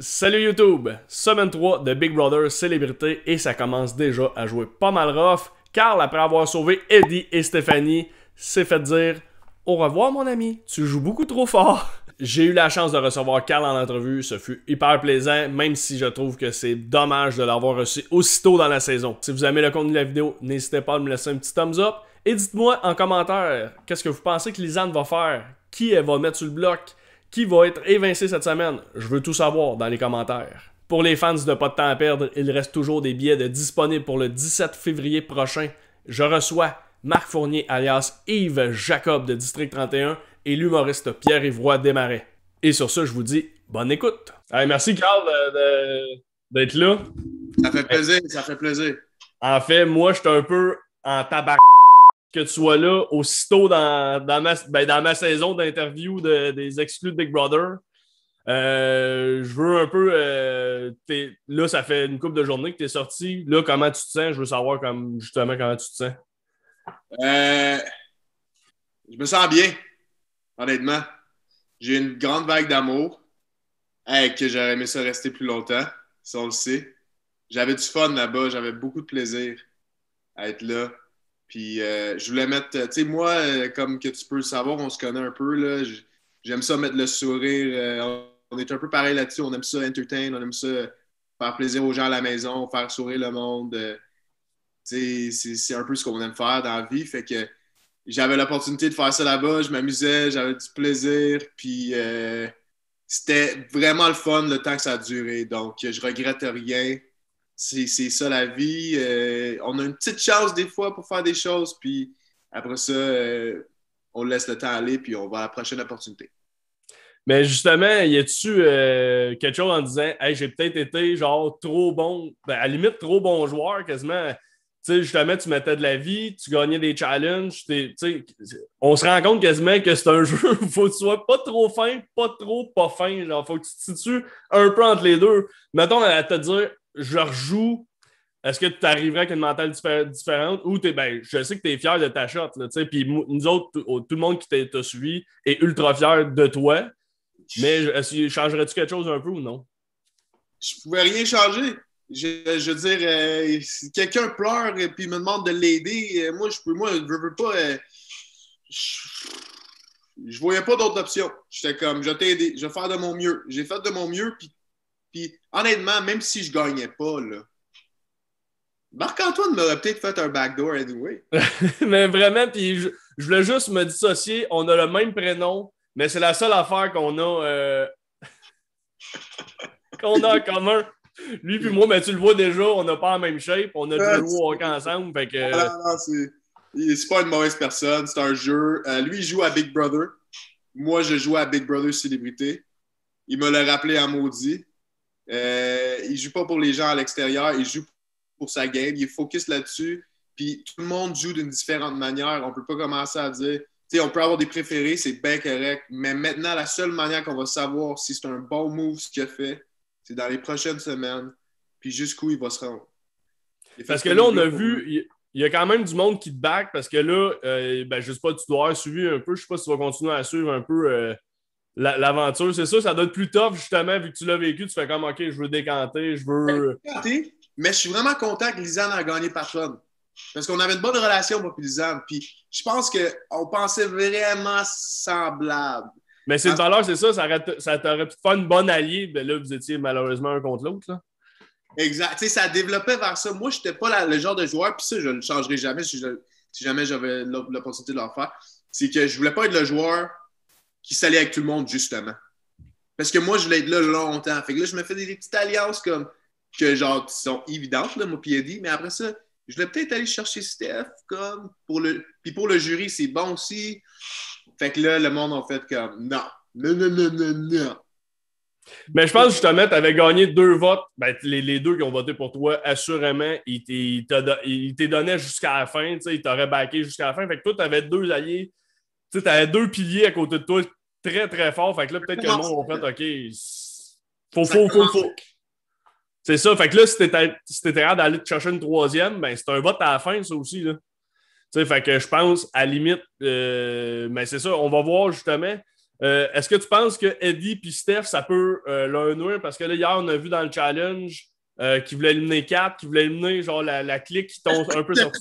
Salut YouTube! Semaine 3 de Big Brother Célébrité et ça commence déjà à jouer pas mal rough. Carl, après avoir sauvé Eddie et Stéphanie, s'est fait dire Au revoir, mon ami, tu joues beaucoup trop fort. J'ai eu la chance de recevoir Carl en entrevue, ce fut hyper plaisant, même si je trouve que c'est dommage de l'avoir reçu aussitôt dans la saison. Si vous aimez le contenu de la vidéo, n'hésitez pas à me laisser un petit thumbs up et dites-moi en commentaire qu'est-ce que vous pensez que Lisanne va faire, qui elle va mettre sur le bloc qui va être évincé cette semaine? Je veux tout savoir dans les commentaires. Pour les fans de Pas de temps à perdre, il reste toujours des billets de disponibles pour le 17 février prochain. Je reçois Marc Fournier alias Yves Jacob de District 31 et l'humoriste Pierre-Yvroy Desmarais. Et sur ce, je vous dis bonne écoute. merci Carl d'être là. Ça fait plaisir, ça fait plaisir. En fait, moi, je suis un peu en tabac que tu sois là aussitôt dans, dans, ma, ben, saison d'interview des exclus de Big Brother. Euh, je veux un peu. Euh, là, ça fait une couple de journées que tu es sorti. Là, comment tu te sens? Je veux savoir comme, justement comment tu te sens. Euh, je me sens bien, honnêtement. J'ai une grande vague d'amour et que j'aurais aimé ça rester plus longtemps, si on le sait. J'avais du fun là-bas, j'avais beaucoup de plaisir à être là. Puis euh, je voulais mettre, tu sais, moi, euh, comme que tu peux le savoir, on se connaît un peu, là. J'aime ça mettre le sourire. Euh, on est un peu pareil là-dessus. On aime ça entertain, on aime ça faire plaisir aux gens à la maison, faire sourire le monde. tu c'est un peu ce qu'on aime faire dans la vie. Fait que j'avais l'opportunité de faire ça là-bas. Je m'amusais, j'avais du plaisir. Puis c'était vraiment le fun le temps que ça a duré. Donc, je regrette rien c'est ça la vie. Euh, on a une petite chance des fois pour faire des choses, puis après ça, euh, on laisse le temps aller, puis on va à la prochaine opportunité. Mais justement, y a-tu euh, quelque chose en disant, hey, j'ai peut-être été genre trop bon, ben, à la limite trop bon joueur quasiment. Tu sais, justement, tu mettais de la vie, tu gagnais des challenges. on se rend compte quasiment que c'est un jeu où faut que tu sois pas trop fin, pas trop pas fin. Il faut que tu te situes un peu entre les deux. Mettons à te dire, je rejoue, est-ce que tu arriverais avec une mentale différente ou ben, je sais que tu es fier de ta shot, puis nous autres, tout le monde qui t'a suivi est ultra fier de toi, mais changerais-tu quelque chose un peu ou non? Je pouvais rien changer. Je, veux dire, euh, si quelqu'un pleure et puis me demande de l'aider, euh, moi, je peux, moi, je veux, pas. Euh, je, voyais pas d'autre option. J'étais comme, je t'ai t'aider, je vais faire de mon mieux. J'ai fait de mon mieux, puis puis honnêtement, même si je gagnais pas, Marc-Antoine m'aurait peut-être fait un backdoor anyway. mais vraiment, puis je, voulais juste me dissocier. On a le même prénom, mais c'est la seule affaire qu'on a, euh, qu'on a en commun. Lui puis moi, mais tu le vois déjà, on n'a pas la même shape, on a joué au hockey ensemble. Fait ah, Non, non, c'est pas une mauvaise personne, c'est un jeu. Euh, lui, il joue à Big Brother. Moi, je joue à Big Brother Célébrité. Il me l'a rappelé à maudit. Il euh, il joue pas pour les gens à l'extérieur, il joue pour sa game, il est focus là-dessus. Puis tout le monde joue d'une différente manière. On ne peut pas commencer à dire, tu sais, on peut avoir des préférés, c'est bien correct. Mais maintenant, la seule manière qu'on va savoir si c'est un bon move ce qu'il a fait, c'est dans les prochaines semaines, puis jusqu'où il va se rendre. Parce que là, on a vu, il y, a quand même du monde qui te back parce que là, je euh, ben, je sais pas, tu dois suivre un peu, je sais pas si tu vas continuer à suivre un peu. Euh, l'aventure. C'est ça. ça doit être plus tough, justement, vu que tu l'as vécu. Tu fais comme, OK, je veux décanter, je veux. Ben, mais je suis vraiment content que Lisanne a gagné par Parce qu'on avait une bonne relation, moi, puis Lisanne. Puis je pense qu'on pensait vraiment semblable. Mais c'est une valeur, c'est ça. Ça t'aurait pu faire une bonne alliée. Mais ben là, vous étiez malheureusement un contre l'autre. Exact. Tu sais, ça développait vers ça. Moi, je n'étais pas le genre de joueur, puis ça, je ne changerai jamais si, jamais j'avais l'opportunité de le faire. C'est que je ne voulais pas être le joueur qui s'allait avec tout le monde, justement. Parce que moi, je voulais être là longtemps. Fait que là, je me fais des, petites alliances comme que genre qui sont évidentes, là, pied. dit, mais après ça, je vais peut-être aller chercher Steph comme pour le. Puis pour le jury, c'est bon aussi. Fait que là, le monde en fait comme non, non, non, non, non, non. Mais je pense justement, tu avais gagné deux votes. Ben, les, deux qui ont voté pour toi, assurément, ils t'étaient donné jusqu'à la fin. Ils t'auraient backé jusqu'à la fin. Fait que toi, tu avais deux alliés tu sais, deux piliers à côté de toi très, très forts. Fait que là, peut-être que le monde va fait, OK, faut, faut, faut, faut. C'est ça. Fait que là, si t'étais si d'aller te chercher une troisième, ben c'est un vote à la fin, ça aussi. Là. fait que je pense, à limite, mais euh, ben, c'est ça, on va voir justement. Euh, est-ce que tu penses que Eddie et Steph, ça peut euh, leur Parce que là, hier, on a vu dans le challenge euh, qui voulait éliminer Cap, qui voulait éliminer genre la, la clique qui tombe un peu sur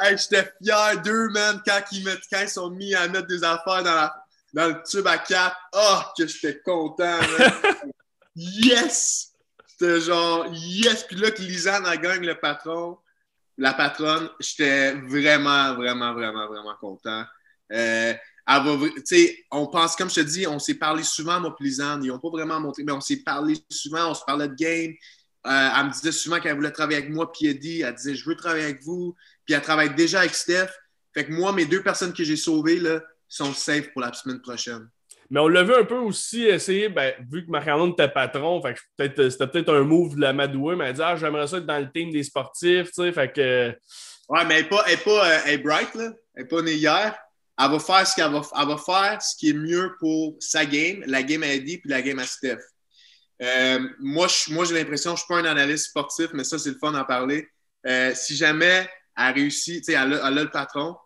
Hey, J'étais fier d'eux, man, quand ils, mettent quand ils sont mis à mettre des affaires dans, dans le tube à Cap. oh, ah, que j'étais content, yes! J'étais genre, yes! Puis là, que Lisanne, a gagné le patron, la patronne, j'étais vraiment, vraiment, vraiment, vraiment content. Euh, on pense, comme je te dis, on s'est parlé souvent, moi, et Lisanne. Ils n'ont pas vraiment montré, mais on s'est parlé souvent, on se parlait de game. Euh, elle me disait souvent qu'elle voulait travailler avec moi, puis Eddie, elle disait Je veux travailler avec vous. Puis elle travaille déjà avec Steph. Fait que moi, mes deux personnes que j'ai sauvées là, sont safe pour la semaine prochaine. Mais on l'a vu un peu aussi essayer, ben, vu que marc Mariano était patron, euh, c'était peut-être un move de la madouée, mais elle dit ah, j'aimerais ça être dans le team des sportifs, tu sais, fait que. mais elle n'est pas, elle pas, euh, bright, là. Elle n'est pas née hier. Elle va faire ce qu'elle va, elle va faire, ce qui est mieux pour sa game, la game à Eddie puis la game à Steph. Euh, moi, moi j'ai l'impression, je ne suis pas un analyste sportif, mais ça, c'est le fun d'en parler. Euh, si jamais elle réussit, tu sais elle a le patron,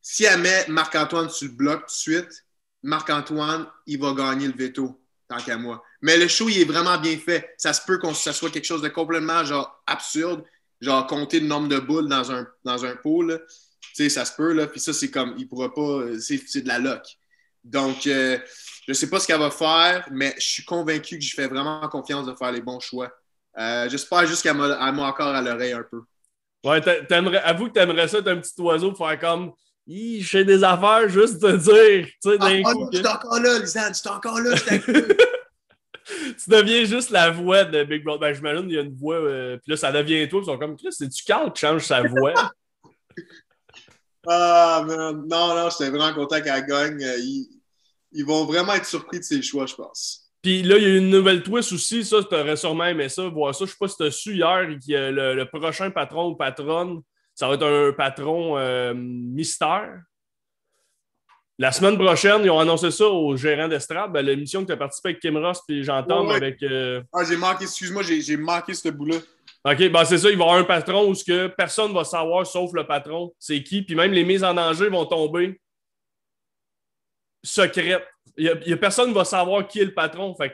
si elle met Marc-Antoine sur le bloc tout de suite, Marc-Antoine, il va gagner le veto, tant qu'à moi. Mais le show, il est vraiment bien fait. Ça se peut qu'on ça soit quelque chose de complètement genre absurde, genre compter le nombre de boules dans un, dans un pot, Tu sais, ça se peut, là. Puis ça, c'est comme, il pourra pas, euh, c'est de la loque. Donc, euh, je ne sais pas ce qu'elle va faire, mais je suis convaincu que je fais vraiment confiance de faire les bons choix. Euh, J'espère juste qu'elle m'a encore à l'oreille un peu. Ouais, avoue que tu aimerais ça, être un petit oiseau pour faire comme je fais des affaires juste de dire. Tu sais, d'un ah, coup. Ah, je encore là, Lisanne, je es encore là, tu deviens juste la voix de Big Brother. Ben, j'imagine il y a une voix, euh, puis là, ça devient toi. Ils sont comme, cest du Carl qui change sa voix? ah, man. non, non, suis vraiment content qu'elle gagne. Euh, il, ils vont vraiment être surpris de ses choix, je pense. Puis là, il y a une nouvelle twist aussi, ça, tu aurais sûrement aimé ça, voir ça. Je sais pas si tu as su hier, le, prochain patron ou patronne, ça va être un patron euh, mystère. La semaine prochaine, ils ont annoncé ça au gérant d'estrade, ben, l'émission que tu as participé avec Kim Ross puis j'entends avec. Euh, ah, j'ai manqué, excuse-moi, j'ai manqué ce bout-là. OK, ben, c'est ça, il va y avoir un patron où ce que personne ne va savoir sauf le patron, c'est qui, puis même les mises en danger vont tomber secrète. personne ne va savoir qui est le patron. Fait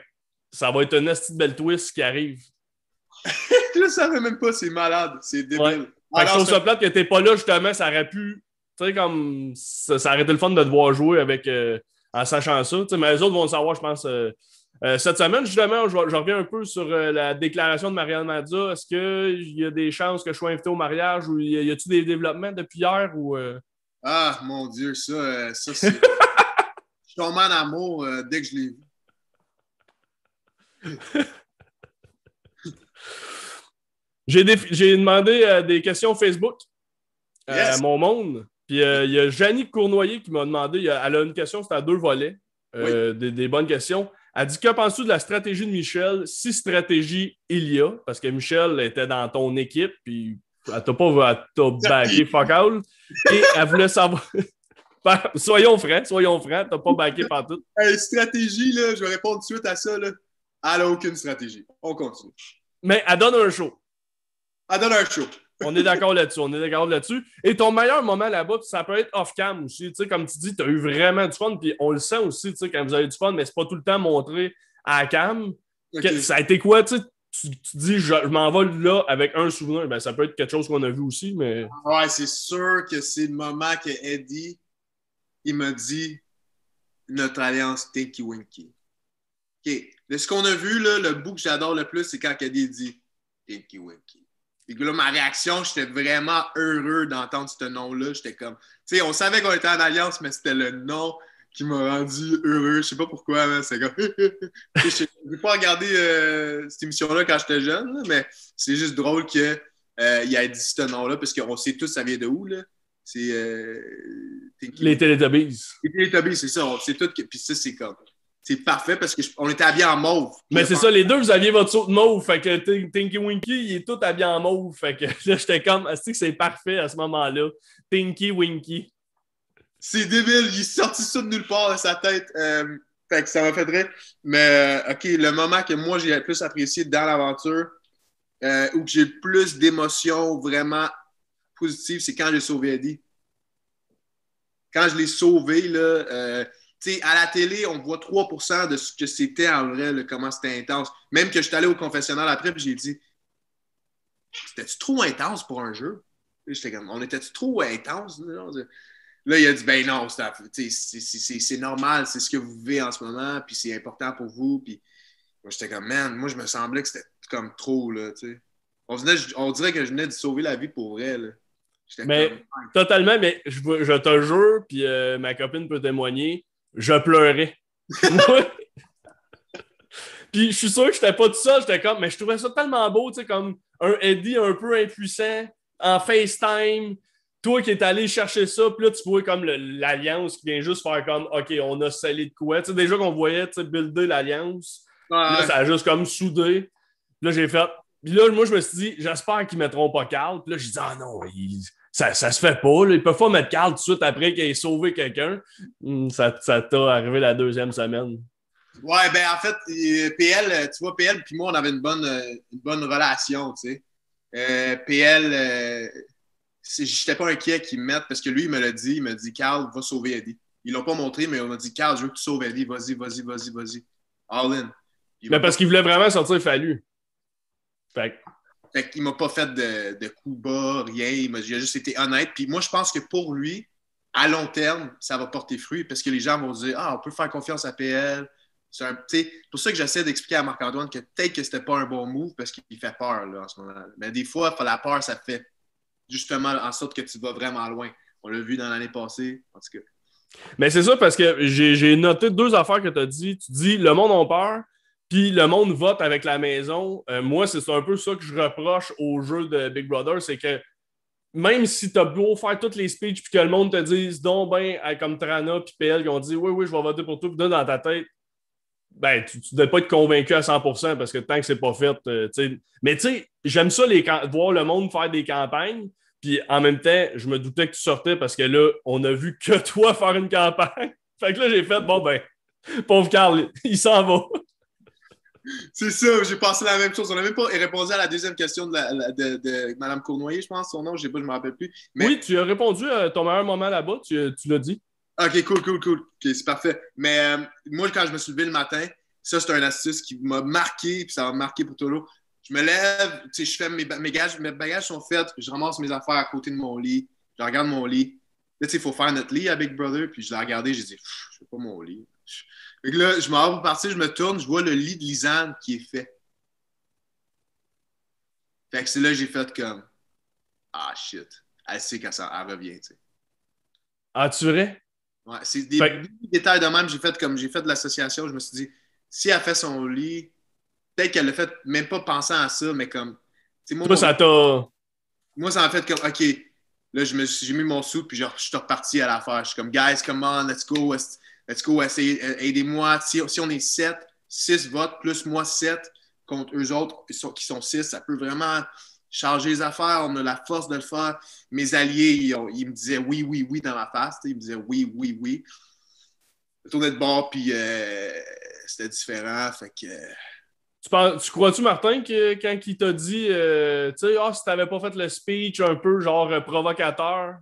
ça va être un petit belle twist qui arrive. je ne savais même pas, c'est malade, c'est débile. Ouais. Alors, que t'es pas là, justement, ça aurait pu. Tu sais, comme. Ça, aurait été le fun de te jouer avec. Euh, en sachant ça. mais les autres vont le savoir, je pense. Euh, euh, cette semaine, justement, je, reviens un peu sur la déclaration de Marianne Madza. Est-ce qu'il y a des chances que je sois invité au mariage ou y a t des développements depuis hier ou. Ah, mon Dieu, ça, ça c'est. suis tombé amour euh, dès que je l'ai vu. J'ai, demandé euh, des questions Facebook euh, à mon monde. Puis il y a Janie Cournoyer qui m'a demandé, elle a une question, C'était à deux volets, des, bonnes questions. Elle dit Que penses-tu de la stratégie de Michel Si stratégie il y a, parce que Michel était dans ton équipe, puis elle t'a pas bagué, fuck out. Et elle voulait savoir soyons frais, soyons francs, t'as pas baqué partout. stratégie, je vais répondre tout de suite à ça. Là. Elle n'a aucune stratégie. On continue. Mais elle donne un show. Elle donne un show. on est d'accord là-dessus, on est d'accord là-dessus. Et ton meilleur moment là-bas, ça peut être off-cam aussi. Tu comme tu dis, tu eu vraiment du fun, puis on le sent aussi tu quand vous avez du fun, mais c'est pas tout le temps montré à cam. Ça a été quoi, tu dis, je, m'en vais là avec un souvenir. Ben, ça peut être quelque chose qu'on a vu aussi, mais. Ouais, c'est sûr que c'est le moment que Eddie il m'a dit notre alliance Tinky Winky. OK. De ce qu'on a vu, le bout que j'adore le plus, c'est quand a dit Tinky Winky. Et là, ma réaction, j'étais vraiment heureux d'entendre ce nom-là. J'étais comme, tu sais, on savait qu'on était en alliance, mais c'était le nom qui m'a rendu heureux. Je sais pas pourquoi, mais c'est comme. Je n'ai pas regardé euh, cette émission-là quand j'étais jeune, mais c'est juste drôle qu'il euh, y ait dit ce nom-là, parce qu'on sait tous ça vient de où. Là. C'est. Euh, les Teletubbies. Les Teletubbies, c'est ça. C'est tout. Puis ça, c'est comme. C'est parfait parce qu'on était habillés en mauve. Mais c'est ça, les deux, vous aviez votre saut de mauve. Fait que Tinky Winky, il est tout habillé en mauve. Fait que là, j'étais comme, Tu que c'est parfait à ce moment-là? Tinky Winky. C'est débile, il est sorti ça de nulle part de sa tête. Euh, fait que ça m'a fait drôle. Mais, euh, OK, le moment que moi, j'ai le plus apprécié dans l'aventure, euh, où j'ai le plus d'émotions vraiment positif c'est quand j'ai sauvé dit Quand je l'ai sauvé, là, euh, sais à la télé, on voit 3 de ce que c'était en vrai, comment c'était intense. Même que je suis allé au confessionnal après, puis j'ai dit C'était-tu trop intense pour un jeu? J'étais comme On était-tu trop intense? Là, il a dit Ben non, c'est normal, c'est ce que vous vivez en ce moment, puis c'est important pour vous. Puis moi, j'étais comme Man, moi, je me semblais que c'était comme trop, là, On, on dirait que je venais de sauver la vie pour vrai, là. Mais totalement, mais je, te jure, puis euh, ma copine peut témoigner, je pleurais. puis je suis sûr que je n'étais pas tout seul, j'étais comme, mais je trouvais ça tellement beau, tu sais, comme un Eddie un peu impuissant en FaceTime. Toi qui es allé chercher ça, puis là, tu pouvais comme l'alliance qui vient juste faire comme OK, on a salé de quoi. Tu sais, déjà qu'on voyait tu sais, builder l'alliance, ça a juste comme soudé. Puis là, j'ai fait puis là, moi, je me suis dit, j'espère qu'ils ne mettront pas Carl. Puis là, je dis, ah non, ça, ça se fait pas. Là. Ils peuvent pas mettre Carl tout de suite après qu'il ait sauvé quelqu'un. Hmm, ça, ça t'a arrivé la deuxième semaine. Ouais, ben en fait, euh, PL, euh, tu vois, PL puis moi, on avait une bonne, euh, bonne relation, tu sais. PL, je j'étais pas inquiet qu'ils me mette parce que lui, il me l'a dit. Il m'a dit, Carl, va sauver Eddie. Ils l'ont pas montré, mais on m'a dit, Carl, je veux que tu sauves Eddie. Vas-y, vas-y, vas-y, vas-y. All in. mais parce qu'il voulait vraiment sortir Fallu. Fait, fait qu'il m'a pas fait de, de coup bas, rien. Il a, juste été honnête. Puis moi, je pense que pour lui, à long terme, ça va porter fruit parce que les gens vont dire Ah, on peut faire confiance à PL. C'est pour ça que j'essaie d'expliquer à Marc-Antoine que peut-être que ce n'était pas un bon move parce qu'il fait peur en ce moment. Mais des fois, la peur, ça fait justement en sorte que tu vas vraiment loin. On l'a vu dans l'année passée, en tout Mais c'est ça parce que j'ai noté deux affaires que tu as dit. Tu dis le monde a peur, puis le monde vote avec la maison. Euh, moi, c'est un peu ça que je reproche au jeu de Big Brother, c'est que même si tu as beau faire toutes les speeches puis que le monde te dise donc ben comme Trana puis PL qui ont dit oui oui je vais voter pour toi puis là dans ta tête ben tu ne dois pas être convaincu à 100% parce que tant que c'est pas fait euh, tu sais. mais tu sais j'aime ça les voir le monde faire des campagnes puis en même temps je me doutais que tu sortais parce que là on a vu que toi faire une campagne fait que là j'ai fait bon ben pauvre Carl il s'en va c'est ça, j'ai pensé la même chose. On n'a même pas répondu à la deuxième question de, Mme Cournoyer, je pense, son nom, je sais pas, je me rappelle plus. Oui, tu as répondu à ton meilleur moment là-bas, tu, l'as dit. OK, cool, cool, cool. c'est parfait. Mais euh, moi, quand je me suis levé le matin, ça, c'est un astuce qui m'a marqué, puis ça m'a marqué pour tout monde. Je me lève, tu je fais mes, bagages, mes bagages sont faits, je ramasse mes affaires à côté de mon lit, je regarde mon lit. Là, tu sais, il faut faire notre lit à Big Brother, puis je l'ai regardé, j'ai dit, je fais pas mon lit. Fait là, je m'en vais je me tourne, je vois le lit de Lisanne qui est fait. Fait que c'est là que j'ai fait comme Ah shit, elle sait qu'elle elle revient, tu sais. Ah, tu vrai? Ouais, c'est des détails de même. J'ai fait comme j'ai fait de l'association, je me suis dit, si elle fait son lit, peut-être qu'elle l'a fait même pas pensant à ça, mais comme. Moi, ça t'a. Moi, ça m'a fait comme OK. Là, j'ai mis mon sou, puis je suis reparti à l'affaire. Je suis comme, guys, come on, let's go let's go, euh, aidez-moi. Si, on est sept, six votes, plus moi sept contre eux autres qui sont six, ça peut vraiment changer les affaires. On a la force de le faire. Mes alliés, ils, me disaient oui, oui, oui dans ma face. Ils me disaient oui, oui, oui. Je tournais de bord, puis euh, c'était différent. Fait que. Tu, crois-tu, Martin, que quand il t'a dit, euh, tu sais, oh, si t'avais pas fait le speech un peu genre provocateur?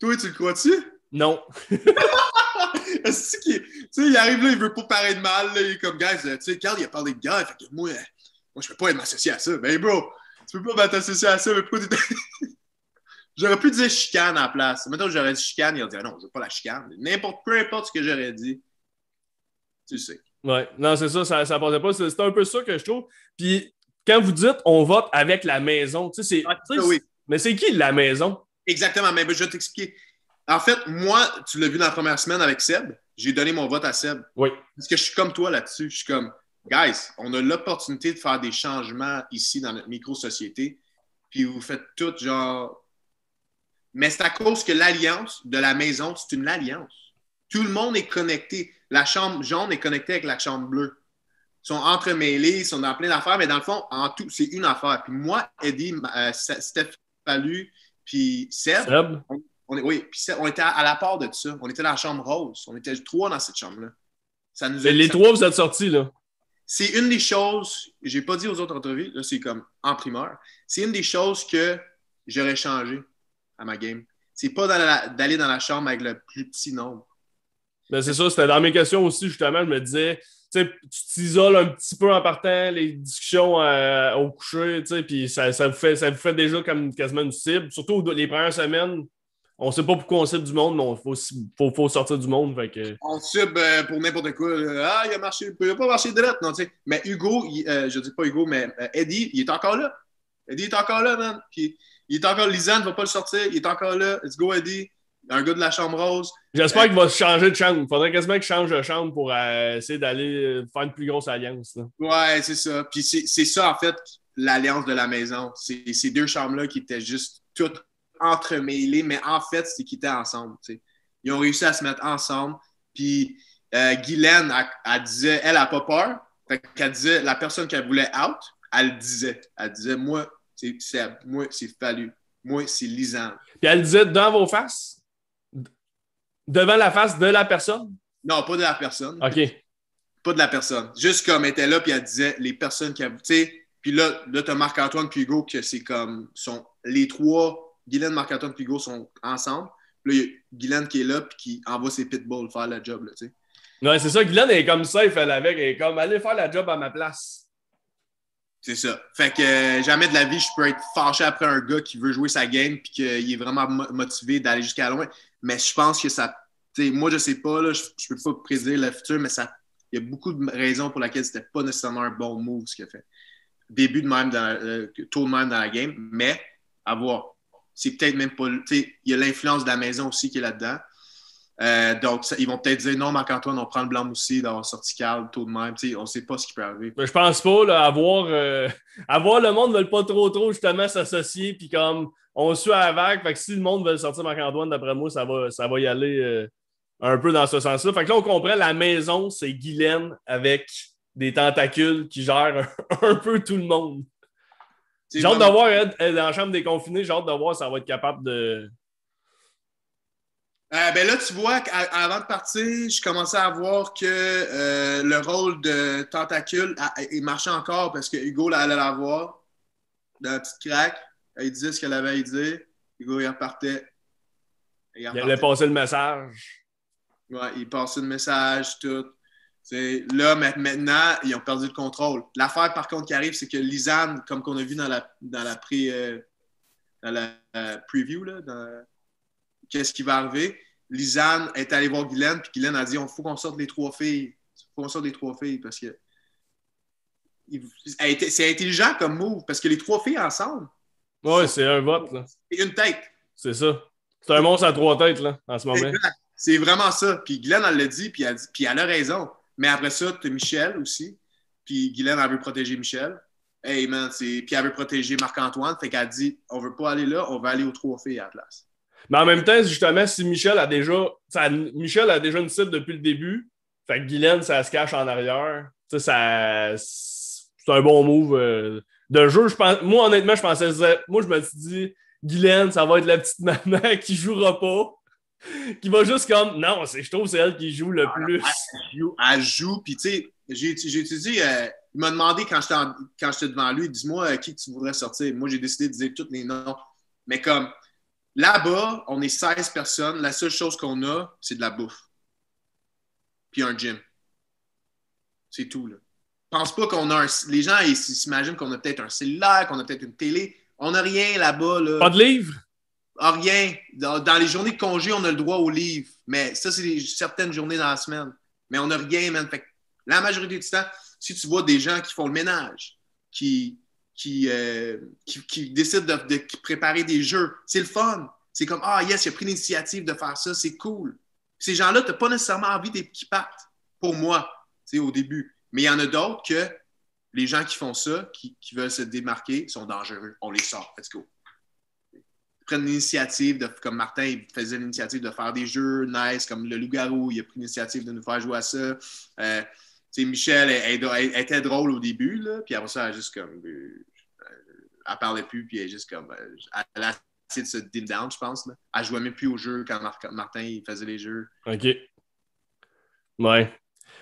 Toi, tu le crois-tu? Non. il arrive là, il veut pas paraître mal. il est comme, guys, euh, tu sais, Carl, il a parlé de gars. Fait que moi, euh, moi je peux pas être m'associer à ça. Ben, bro, tu peux pas m'associer à ça. Mais pourquoi tu J'aurais pu dire chicane en la place. Maintenant, j'aurais dit chicane, il aurait dit ah non, je veux pas la chicane. N'importe, peu importe ce que j'aurais dit, tu sais. Ouais, non, c'est ça, ça, ça passait pas. C'est un peu ça que je trouve. Puis quand vous dites on vote avec la maison, tu sais, c'est. Ah, mais c'est qui la maison? Exactement, mais ben, je vais t'expliquer. En fait, moi, tu l'as vu dans la première semaine avec Seb, j'ai donné mon vote à Seb. Oui. Parce que je suis comme toi là-dessus. Je suis comme, guys, on a l'opportunité de faire des changements ici dans notre micro-société. Puis vous faites tout genre. Mais c'est à cause que l'alliance de la maison, c'est une alliance. Tout le monde est connecté. La chambre jaune est connectée avec la chambre bleue. Ils sont entremêlés, ils sont dans plein d'affaires, mais dans le fond, en tout, c'est une affaire. Puis moi, Eddie, euh, Steph puis Seb. On oui, puis on était à, la part de ça. On était dans la chambre rose. On était trois dans cette chambre-là. Ça les trois, vous êtes sortis, là. C'est une des choses, j'ai pas dit aux autres entrevues, là, c'est comme en primeur. C'est une des choses que j'aurais changé à ma game. C'est pas d'aller dans, la chambre avec le plus petit nombre. Ben c'est ça, c'était dans mes questions aussi, justement. Je me disais, tu t'isoles un petit peu en partant, les discussions euh, au coucher, puis ça, ça, vous fait, ça vous fait déjà comme quasiment une cible, surtout les premières semaines on sait pas pourquoi on cible du monde, mais il faut, sortir du monde. Fait que... On sub euh, pour n'importe quoi. Ah, il a marché, il a pas marché de l'autre, non, Mais Hugo, je euh, ne je dis pas Hugo, mais euh, Eddie, il est encore là. Eddie est encore là, man. Puis, il est encore, Lisanne ne va pas le sortir, il est encore là. Let's go, Eddie. Un gars de la chambre rose. J'espère qu'il va changer de chambre. Il faudrait quasiment qu'il change de chambre pour essayer d'aller faire une plus grosse alliance. Oui, Ouais, c'est ça. Puis c'est ça, en fait, l'alliance de la maison. C'est ces deux chambres-là qui étaient juste toutes entremêlés, mais en fait, c'est qu'ils étaient ensemble. Ils ont réussi à se mettre ensemble. Puis euh, Guylaine, elle, disait, elle n'a pas peur. Fait qu'elle disait, la personne qu'elle voulait out, elle disait. Elle disait, moi, c'est moi, c'est Fallu. Moi, c'est l'isant. » Puis elle disait dans vos faces? Devant la face de la personne? Non, pas de la personne. OK. Pas de la personne. Juste comme elle était là, puis elle disait les personnes qui avaient. Puis là, là tu Marc-Antoine puis Hugo, que c'est comme sont les trois Guylaine, marc et Pigo sont ensemble. Puis là, il y a Guylaine qui est là puis qui envoie ses pitbulls faire la job. Non, c'est ça. Guylaine est comme ça, il fait la avec. Elle est comme, allez faire la job à ma place. C'est ça. Fait que euh, jamais de la vie, je peux être fâché après un gars qui veut jouer sa game puis qu'il est vraiment motivé d'aller jusqu'à loin. Mais je pense que ça. Moi, je sais pas, je, ne peux pas prédire le futur, mais ça. Il y a beaucoup de raisons pour lesquelles c'était pas nécessairement un bon move ce qu'il a fait. Début de même, dans, euh, de même dans la game, mais à voir c'est peut-être même pas. Il y a l'influence de la maison aussi qui est là-dedans. Euh, donc, ils vont peut-être dire non, marc Antoine, on prend le blanc aussi, d'avoir sorti Carl tout de même. on ne sait pas ce qui peut arriver. Mais je pense pas. À avoir, avoir euh, le monde ne veut pas trop, trop justement s'associer. Puis comme on suit à la vague, si le monde veut sortir Marc-Antoine, d'après moi, ça va, ça va y aller euh, un peu dans ce sens-là. Fait que là, on comprend la maison, c'est Guylaine avec des tentacules qui gèrent un peu tout le monde. J'ai hâte de voir, dans la chambre des confinés, j'ai hâte de voir si elle va être capable de. Euh, ben là, tu vois qu'avant de partir, je commençais à voir que euh, le rôle de Tentacule ah, il marchait encore parce que Hugo allait la voir dans la petite craque. Elle disait ce qu'elle avait à dire. Hugo, il repartait. Il, repartait. il allait passer le message. Ouais, il passait le message, tout là, maintenant, ils ont perdu le contrôle. L'affaire, par contre, qui arrive, c'est que Lisanne, comme qu'on a vu dans la, dans la, pré, euh, euh, preview, qu'est-ce qui va arriver? Lisanne est allée voir Guylaine, puis Guylaine a dit il faut qu'on sorte les trois filles. faut qu'on sorte les trois filles parce que. C'est intelligent comme move, parce que les trois filles ensemble. Oui, c'est un vote. Là. C'est une tête. C'est ça. C'est un monstre à trois têtes, là, en ce moment. C'est vraiment ça. Puis Glenn, elle l'a dit, puis dit, puis elle a raison mais après ça, tu Michel aussi. Puis Guylaine, avait protégé Michel. Hey man, puis elle veut protéger Marc-Antoine. Fait qu'elle dit on veut pas aller là, on va aller au trophée à la place. Mais en même temps, justement, si Michel a déjà. Michel a déjà une cible depuis le début. Fait que Guylaine, ça se cache en arrière. c'est un bon move euh, de jeu. pense, moi, honnêtement, je pensais. Moi, je me suis dit, Guylaine, ça va être la petite maman qui jouera pas. qui va juste comme non, je trouve que c'est elle qui joue le ah, plus. Elle joue, pis puis tu sais, j'ai étudié. Euh, il m'a demandé quand j'étais devant lui, dis-moi euh, qui tu voudrais sortir. Moi, j'ai décidé de dire tous les noms. Mais comme là-bas, on est 16 personnes, la seule chose qu'on a, c'est de la bouffe. Puis un gym. C'est tout, là. Pense pas qu'on a un. Les gens ils s'imaginent qu'on a peut-être un cellulaire, qu'on a peut-être une télé. On n'a rien là-bas. Là. Pas de livres ah, rien. Dans, les journées de congé, on a le droit au livre. Mais ça, c'est certaines journées dans la semaine. Mais on n'a rien, man. la majorité du temps, si tu vois des gens qui font le ménage, qui, qui, euh, qui, décident de, préparer des jeux, c'est le fun. C'est comme, ah, yes, j'ai pris l'initiative de faire ça, c'est cool. Ces gens-là, tu n'as pas nécessairement envie qu'ils partent, pour moi, au début. Mais il y en a d'autres que les gens qui font ça, qui, qui veulent se démarquer, sont dangereux. On les sort. Let's go prennent l'initiative, de, comme Martin il faisait l'initiative de faire des jeux nice, comme le Loup-Garou, il a pris l'initiative de nous faire jouer à ça. Euh, Michel, elle, était drôle au début, puis après ça, elle juste comme. Euh, elle parlait plus, puis elle juste comme. Euh, elle a essayé de se dim down, je pense. Là. Elle jouait même plus au jeu quand Martin il faisait les jeux. OK. Ouais.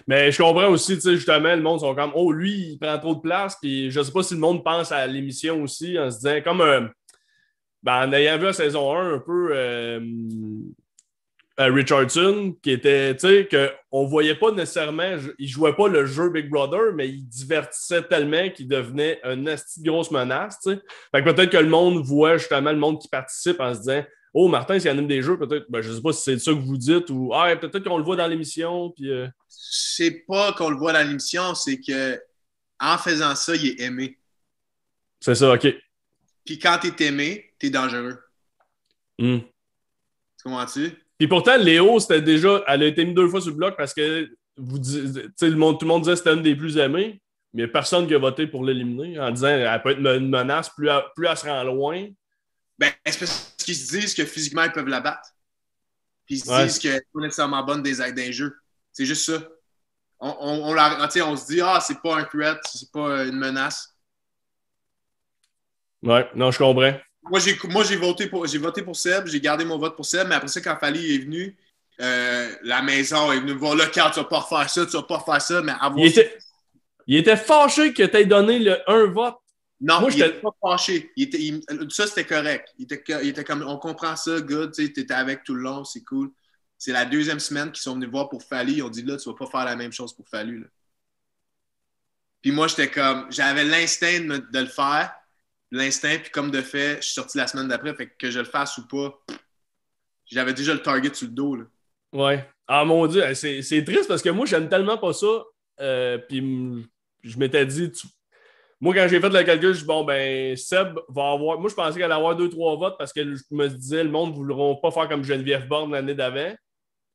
Mais je comprends aussi, tu sais, justement, le monde sont comme Oh, lui, il prend trop de place, puis je sais pas si le monde pense à l'émission aussi en se disant comme ben, en ayant vu la saison 1 un peu euh, euh, Richardson, qui était, tu sais, qu'on ne voyait pas nécessairement, il jouait pas le jeu Big Brother, mais il divertissait tellement qu'il devenait une grosse menace, tu sais. Fait peut-être que le monde voit justement le monde qui participe en se disant Oh, Martin, s'il anime des jeux, peut-être, ben, je ne sais pas si c'est ça que vous dites ou ah, peut-être qu'on le voit dans l'émission. Puis, euh. C'est pas qu'on le voit dans l'émission, c'est que en faisant ça, il est aimé. C'est ça, OK. Puis quand tu es aimé, t'es dangereux. Comment Tu tu Puis pourtant, Léo, c'était déjà. Elle a été mise deux fois sur le bloc parce que vous, le monde, tout le monde disait que c'était une des plus aimées, mais personne qui a voté pour l'éliminer en disant qu'elle peut être une menace, plus elle, plus se rend loin. Ben, c'est parce qu'ils se disent que physiquement, ils peuvent la battre. Puis ils se disent qu'elle n'est pas nécessairement bonne des aides d'un jeu. C'est juste ça. On, on, on, la, on se dit, ah, c'est pas un threat, c'est pas une menace. Ouais, non, je comprends moi, j'ai, voté pour, j'ai voté pour Seb, j'ai gardé mon vote pour Seb, mais après ça, quand Fali est venu, euh, la maison est venue me voir le tu vas pas refaire ça, tu vas pas refaire ça, mais Il était, il était fâché que tu aies donné le un vote. Non, moi, il n'étais pas fâché. ça, c'était correct. Il était, comme, on comprend ça, good, tu étais avec tout le long, c'est cool. C'est la deuxième semaine qu'ils sont venus voir pour Fali. Ils ont dit, là, tu vas pas faire la même chose pour Fali. Puis moi, j'étais comme, j'avais l'instinct de, de le faire, l'instinct, puis comme de fait, je suis sorti la semaine d'après, fait que je le fasse ou pas, j'avais déjà le target sur le dos. Là. Ouais. Ah mon Dieu, c'est, triste parce que moi, j'aime tellement pas ça. Euh, puis je m'étais dit, moi, quand j'ai fait le calcul, je bon, ben, Seb va avoir. Moi, je pensais qu'elle allait avoir deux trois votes parce que je me disais, le monde ne voudront pas faire comme Geneviève Borne l'année d'avant.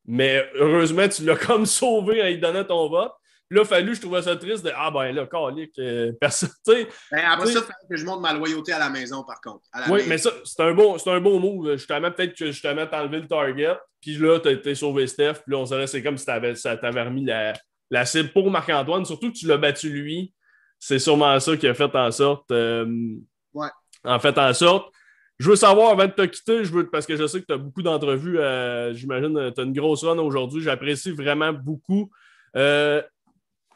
Mais heureusement, tu l'as comme sauvé en lui donnant ton vote. Là, fallu, je trouvais ça triste de Ah ben là, calique, euh, personne. Ben, après ça, il fallait que je montre ma loyauté à la maison, par contre. Oui, mais ça, c'est un, bon, un bon te mets peut-être que justement, enlever le target, puis là, tu as été sauvé Steph, puis là, on serait, c'est comme si tu ça t'avait remis la, la cible pour Marc-Antoine, surtout que tu l'as battu lui. C'est sûrement ça qui a fait en sorte. Euh, ouais. En fait, en sorte. Je veux savoir, avant de te quitter, je veux, parce que je sais que tu as beaucoup d'entrevues, euh, j'imagine, tu as une grosse run aujourd'hui, j'apprécie vraiment beaucoup.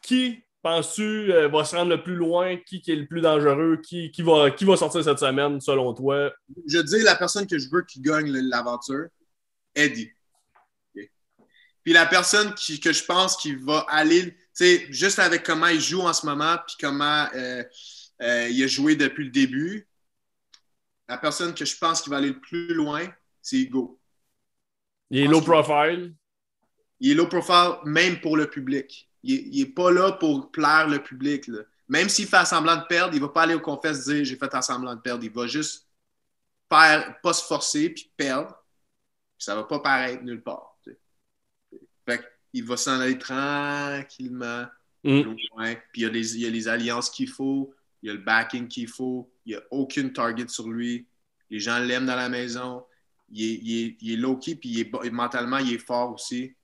Qui penses-tu euh, va se rendre le plus loin? Qui, est le plus dangereux? Qui, va, qui va sortir cette semaine, selon toi? Je dis la personne que je veux qui gagne l'aventure, Eddie. Puis la personne que je pense qui va aller, tu sais, juste avec comment il joue en ce moment, puis comment euh, euh, il a joué depuis le début, la personne que je pense qui va aller le plus loin, c'est Go. Il est low profile. Il est low profile même pour le public il n'est pas là pour plaire le public. Même s'il fait semblant de perdre, il ne va pas aller au confesse dire j'ai fait semblant de perdre. Il va juste faire, pas se forcer puis perdre. ça ne va pas paraître nulle part. il va s'en aller tranquillement, mm. Puis il y, a les, alliances qu'il faut, il y a le backing qu'il faut, il n'y a aucune target sur lui. Les gens l'aiment dans la maison. Il est, est low-key, puis mentalement, il est fort aussi.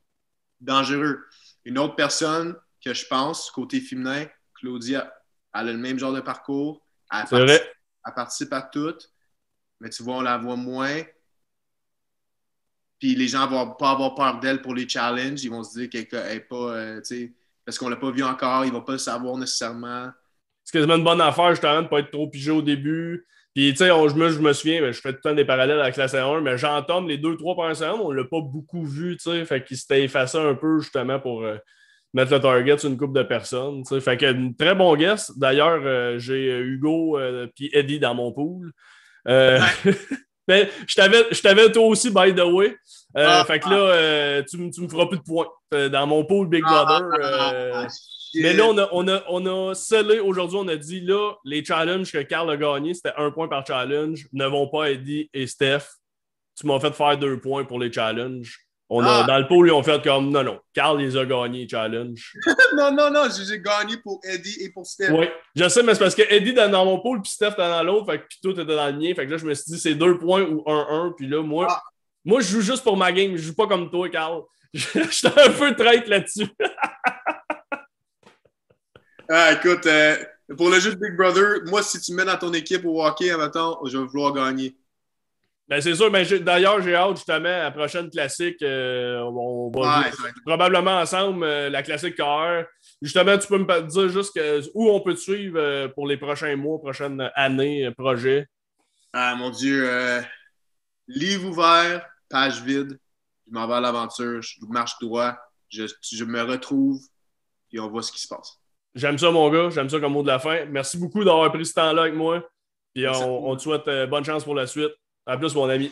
Dangereux. Une autre personne que je pense, côté féminin, Claudia, elle a le même genre de parcours. Elle, participe, à tout. mais tu vois, on la voit moins. Puis les gens vont pas avoir peur d'elle pour les challenges. Ils vont se dire qu'elle n'est pas, euh, tu sais, parce qu'on l'a pas vu encore, ils vont pas le savoir nécessairement. C'est quasiment une bonne affaire, justement, de pas être trop pigé au début. Puis, tu sais, je me, souviens, je fais tout le temps des parallèles avec la saison 1, mais j'entends les deux, trois premières on ne l'a pas beaucoup vu, tu sais. Fait qu'il s'était effacé un peu, justement, pour euh, mettre le target sur une coupe de personnes, tu sais. Fait que, très bon guest. D'ailleurs, euh, j'ai euh, Hugo et puis Eddie dans mon pool. mais je t'avais toi aussi, by the way. Ah, fait que ah. là, tu, me feras plus de points. Dans mon pool Big ah, Brother. Mais là, on a, on a, on a scellé aujourd'hui, on a dit là, les challenges que Carl a gagné c'était un point par challenge, ne vont pas Eddie et Steph. Tu m'as fait faire deux points pour les challenges. On ah. dans le pôle ils ont fait comme non, non, Carl les a gagnés, challenge. non, non, non, j'ai gagné pour Eddie et pour Steph. Oui, je sais, mais c'est parce que Eddie était dans mon pôle, puis Steph était dans l'autre, puis tout était dans le mien. Fait que là, je me suis dit, c'est deux points ou un, un. Puis là, moi, ah. moi, je joue juste pour ma game, je joue pas comme toi, Carl. J'étais un peu traite là-dessus. Ah, écoute, euh, pour le jeu de Big Brother, moi, si tu me mets dans ton équipe au hockey, maintenant, je vais vouloir gagner. Ben, c'est sûr, mais ben, d'ailleurs, j'ai hâte justement à la prochaine classique. Euh, on va probablement ensemble euh, la classique cœur. Justement, tu peux me dire juste où on peut te suivre pour les prochains mois, prochaines années, projets. Ah mon Dieu, livre ouvert, page vide. Je m'en vais à l'aventure, je marche droit, je me retrouve, et on voit ce qui se passe. J'aime ça, mon gars. J'aime ça comme mot de la fin. Merci beaucoup d'avoir pris ce temps-là avec moi. Puis on, te souhaite euh, bonne chance pour la suite. À plus, mon ami.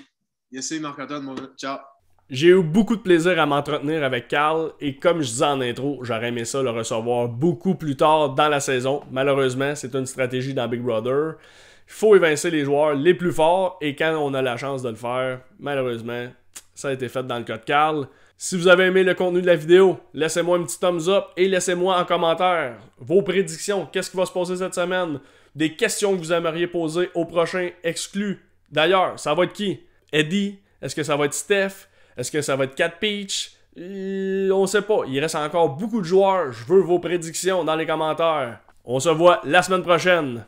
Merci, marc mon Ciao. J'ai eu beaucoup de plaisir à m'entretenir avec Carl et comme je disais en intro, j'aurais aimé ça le recevoir beaucoup plus tard dans la saison. Malheureusement, c'est une stratégie dans Big Brother. Il faut évincer les joueurs les plus forts et quand on a la chance de le faire, malheureusement, ça a été fait dans le cas de Carl. Si vous avez aimé le contenu de la vidéo, laissez-moi un petit thumbs up et laissez-moi en commentaire vos prédictions. Qu'est-ce qui va se passer cette semaine? Des questions que vous aimeriez poser au prochain exclu. D'ailleurs, ça va être qui? Eddie? Est-ce que ça va être Steph? Est-ce que ça va être Cat Peach? On on sait pas. Il reste encore beaucoup de joueurs. Je veux vos prédictions dans les commentaires. On se voit la semaine prochaine.